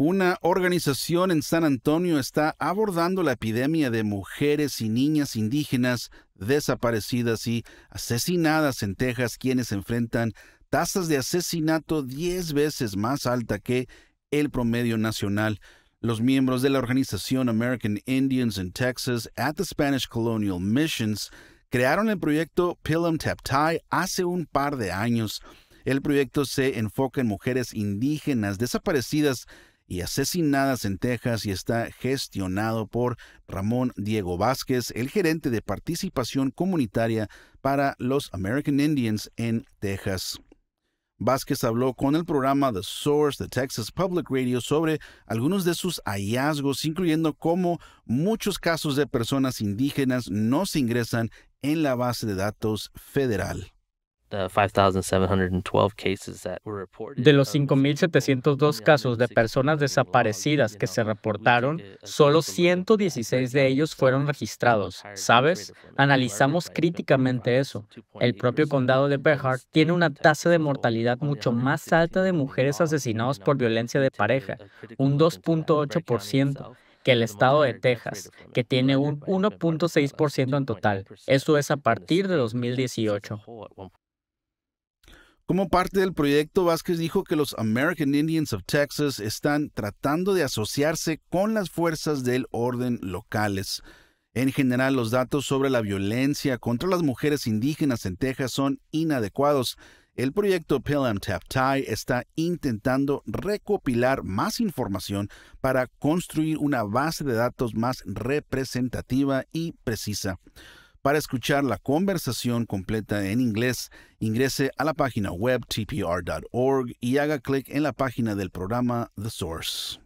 Una organización en San Antonio está abordando la epidemia de mujeres y niñas indígenas desaparecidas y asesinadas en Texas, quienes enfrentan tasas de asesinato 10 veces más alta que el promedio nacional. Los miembros de la organización American Indians in Texas at the Spanish Colonial Missions crearon el proyecto Pilum Taptai hace un par de años. El proyecto se enfoca en mujeres indígenas desaparecidas y asesinadas en Texas y está gestionado por Ramón Diego Vázquez, el gerente de participación comunitaria para los American Indians en Texas. Vázquez habló con el programa The Source de Texas Public Radio sobre algunos de sus hallazgos, incluyendo cómo muchos casos de personas indígenas no se ingresan en la base de datos federal. De los 5.702 casos de personas desaparecidas que se reportaron, solo 116 de ellos fueron registrados. ¿Sabes? Analizamos críticamente eso. El propio condado de Behar tiene una tasa de mortalidad mucho más alta de mujeres asesinadas por violencia de pareja, un 2.8% que el estado de Texas, que tiene un 1.6% en total. Eso es a partir de 2018. Como parte del proyecto, Vázquez dijo que los American Indians of Texas están tratando de asociarse con las fuerzas del orden locales. En general, los datos sobre la violencia contra las mujeres indígenas en Texas son inadecuados. El proyecto Pelham em Taptai está intentando recopilar más información para construir una base de datos más representativa y precisa. Para escuchar la conversación completa en inglés, ingrese a la página web tpr.org y haga clic en la página del programa The Source.